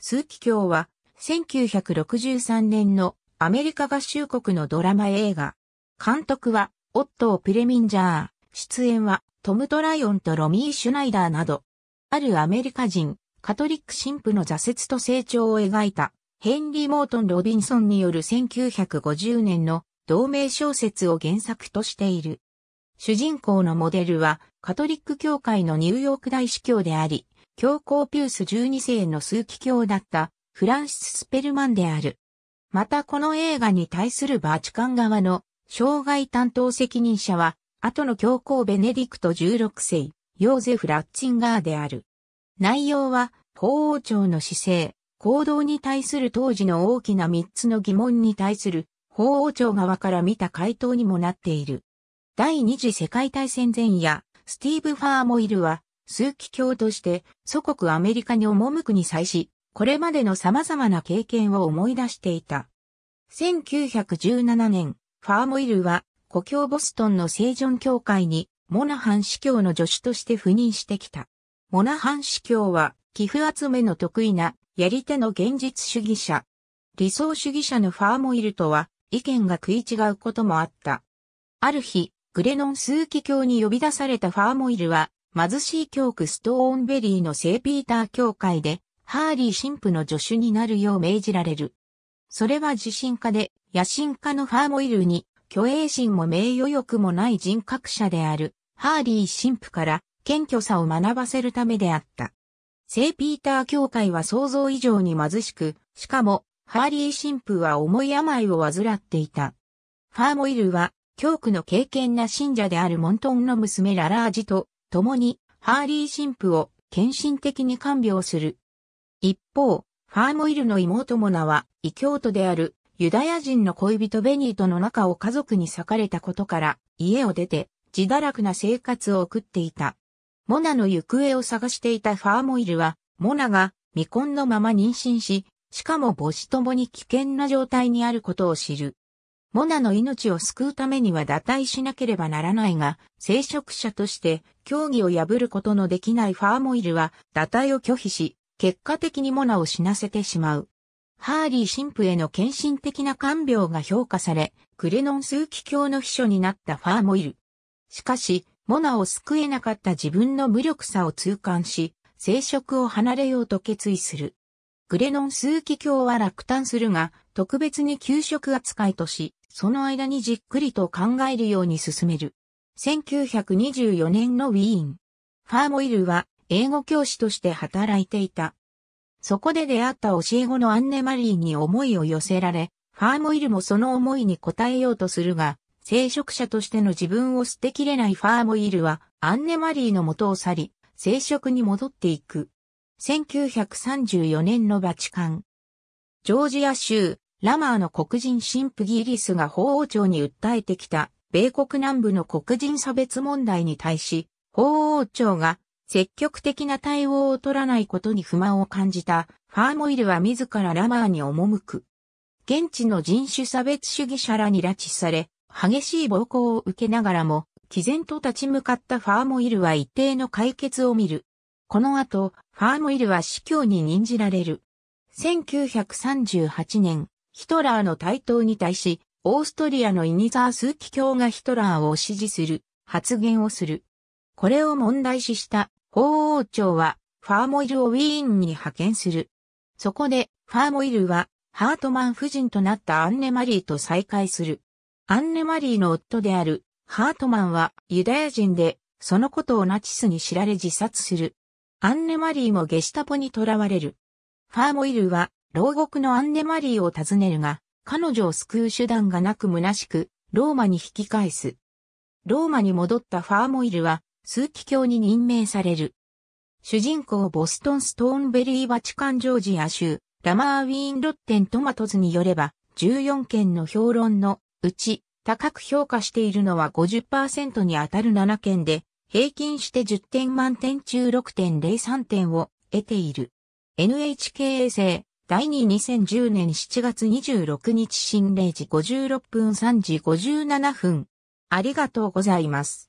枢機卿は、1963年のアメリカ合衆国のドラマ映画。監督は、オットー・プレミンジャー。出演は、トム・トライオンとロミー・シュナイダーなど、あるアメリカ人、カトリック神父の挫折と成長を描いた、ヘンリー・モートン・ロビンソンによる1950年の同名小説を原作としている。主人公のモデルは、カトリック教会のニューヨーク大司教であり、教皇ピュース12世の枢機卿だったフランシス・スペルマンである。またこの映画に対するバチカン側の障害担当責任者は、後の教皇ベネディクト16世、ヨーゼフ・ラッチンガーである。内容は、法王朝の姿勢、行動に対する当時の大きな3つの疑問に対する法王朝側から見た回答にもなっている。第二次世界大戦前夜、スティーブ・ファーモイルは、ーキ教として祖国アメリカに赴くに際し、これまでの様々な経験を思い出していた。1917年、ファーモイルは故郷ボストンの聖ジョン教会にモナハン司教の助手として赴任してきた。モナハン司教は寄付集めの得意なやり手の現実主義者。理想主義者のファーモイルとは意見が食い違うこともあった。ある日、グレノンーキ教に呼び出されたファーモイルは貧しい教区ストーンベリーの聖ピーター教会で、ハーリー神父の助手になるよう命じられる。それは自信家で、野心家のファーモイルに、虚栄心も名誉欲もない人格者である、ハーリー神父から謙虚さを学ばせるためであった。聖ピーター教会は想像以上に貧しく、しかも、ハーリー神父は重い病を患っていた。ファーモイルは、教区の敬虔な信者であるモントンの娘ララージと共にハーリー神父を献身的に看病する。一方、ファーモイルの妹モナは異教徒であるユダヤ人の恋人ベニーとの仲を家族に裂かれたことから家を出て自堕落な生活を送っていた。モナの行方を探していたファーモイルは、モナが未婚のまま妊娠し、しかも母子ともに危険な状態にあることを知る。モナの命を救うためには打退しなければならないが、聖職者として競技を破ることのできないファーモイルは打退を拒否し、結果的にモナを死なせてしまう。ハーリー神父への献身的な看病が評価され、クレノン枢機卿の秘書になったファーモイル。しかし、モナを救えなかった自分の無力さを痛感し、聖職を離れようと決意する。グレノン枢機卿は落胆するが、特別に給食扱いとし、その間にじっくりと考えるように進める。1924年のウィーン。ファーモイルは英語教師として働いていた。そこで出会った教え子のアンネマリーに思いを寄せられ、ファーモイルもその思いに応えようとするが、聖職者としての自分を捨てきれないファーモイルは、アンネマリーの元を去り、聖職に戻っていく。1934年のバチカン。ジョージア州、ラマーの黒人神父ギリスが法王庁に訴えてきた、米国南部の黒人差別問題に対し、法王庁が積極的な対応を取らないことに不満を感じた、ファーモイルは自らラマーに赴く。現地の人種差別主義者らに拉致され、激しい暴行を受けながらも、毅然と立ち向かったファーモイルは一定の解決を見る。この後、ファーモイルは死教に任じられる。1938年、ヒトラーの台頭に対し、オーストリアのイニザースー奇卿がヒトラーを支持する発言をする。これを問題視した法王庁はファーモイルをウィーンに派遣する。そこでファーモイルはハートマン夫人となったアンネマリーと再会する。アンネマリーの夫であるハートマンはユダヤ人でそのことをナチスに知られ自殺する。アンネマリーもゲシタポに囚われる。ファーモイルは牢獄のアンネマリーを訪ねるが、彼女を救う手段がなく虚しく、ローマに引き返す。ローマに戻ったファーモイルは、数奇教に任命される。主人公ボストン・ストーンベリー・バチカン・ジョージア州、ラマー・ウィーン・ロッテン・トマトズによれば、14件の評論のうち、高く評価しているのは50%に当たる7件で、平均して10点満点中6.03点を得ている。NHK 衛星第2 2010年7月26日新0時56分3時57分。ありがとうございます。